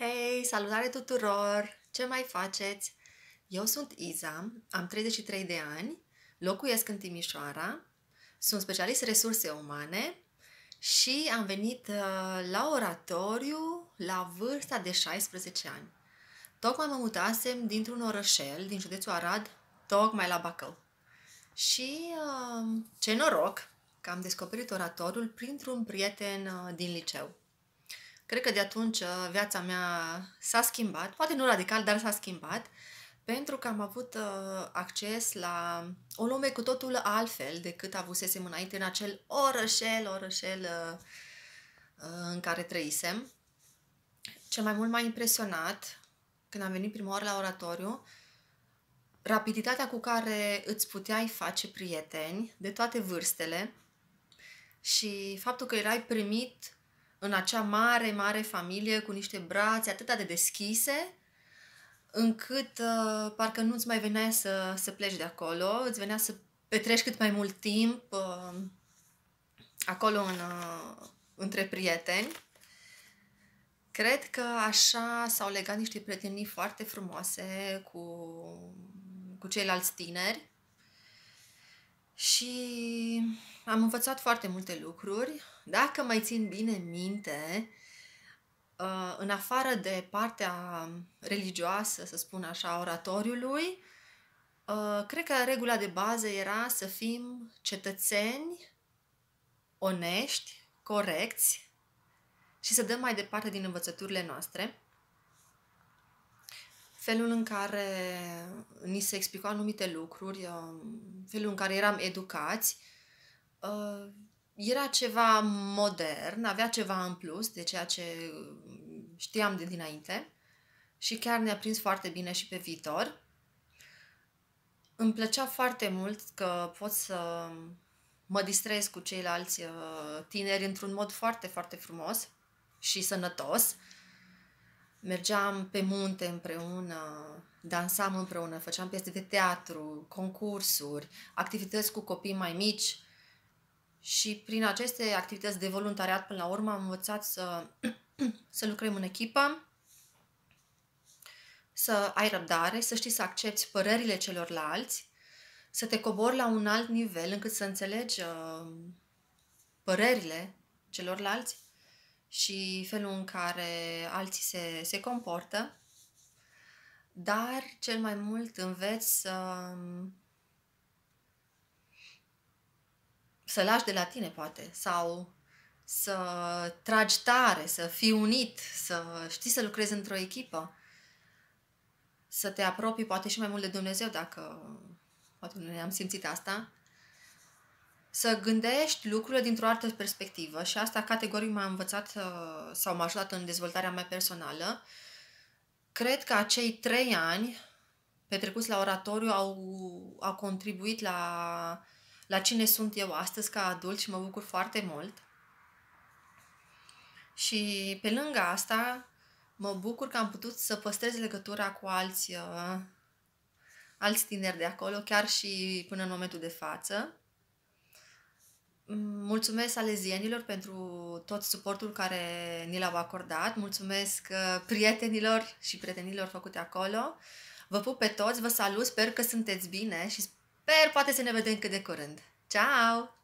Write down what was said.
Hei, salutare tuturor! Ce mai faceți? Eu sunt Iza, am 33 de ani, locuiesc în Timișoara, sunt specialist resurse umane și am venit uh, la oratoriu la vârsta de 16 ani. Tocmai mă mutasem dintr-un orășel din județul Arad, tocmai la Bacău. Și uh, ce noroc că am descoperit oratorul printr-un prieten uh, din liceu. Cred că de atunci uh, viața mea s-a schimbat, poate nu radical, dar s-a schimbat, pentru că am avut uh, acces la o lume cu totul altfel decât avusesem înainte în acel orășel, orășel uh, în care trăisem. Cel mai mult m-a impresionat când am venit prima oară la oratoriu, rapiditatea cu care îți puteai face prieteni de toate vârstele și faptul că erai primit în acea mare, mare familie cu niște brațe atât de deschise, încât uh, parcă nu-ți mai venea să, să pleci de acolo, îți venea să petreci cât mai mult timp uh, acolo în, uh, între prieteni. Cred că așa s-au legat niște prietenii foarte frumoase cu, cu ceilalți tineri și am învățat foarte multe lucruri. Dacă mai țin bine minte, uh, în afară de partea religioasă, să spun așa, oratoriului, uh, cred că regula de bază era să fim cetățeni onești, corecți și să dăm mai departe din învățăturile noastre. Felul în care ni se explicau anumite lucruri, uh, felul în care eram educați, era ceva modern, avea ceva în plus de ceea ce mm, știam de dinainte și chiar ne-a prins foarte bine și pe viitor. Îmi plăcea foarte mult că pot să mă distrez cu ceilalți uh, tineri într-un mod foarte, foarte frumos și sănătos. Mergeam pe munte împreună, dansam împreună, făceam piese de teatru, concursuri, activități cu copii mai mici – și prin aceste activități de voluntariat, până la urmă, am învățat să, să lucrăm în echipă, să ai răbdare, să știi să accepti părerile celorlalți, să te cobori la un alt nivel încât să înțelegi uh, părerile celorlalți și felul în care alții se, se comportă, dar cel mai mult înveți să uh, să lași de la tine, poate, sau să tragi tare, să fii unit, să știi să lucrezi într-o echipă, să te apropii poate și mai mult de Dumnezeu, dacă poate nu ne-am simțit asta, să gândești lucrurile dintr-o altă perspectivă și asta categoric m-a învățat uh, sau m-a ajutat în dezvoltarea mea personală. Cred că acei trei ani petrecuți la oratoriu au, au contribuit la la cine sunt eu astăzi ca adult și mă bucur foarte mult. Și pe lângă asta, mă bucur că am putut să păstrez legătura cu alți, uh, alți tineri de acolo, chiar și până în momentul de față. Mm, mulțumesc alezienilor pentru tot suportul care ni l-au acordat. Mulțumesc uh, prietenilor și prietenilor făcute acolo. Vă pup pe toți, vă salut, sper că sunteți bine și Sper poate să ne vedem cât de curând. Ciao!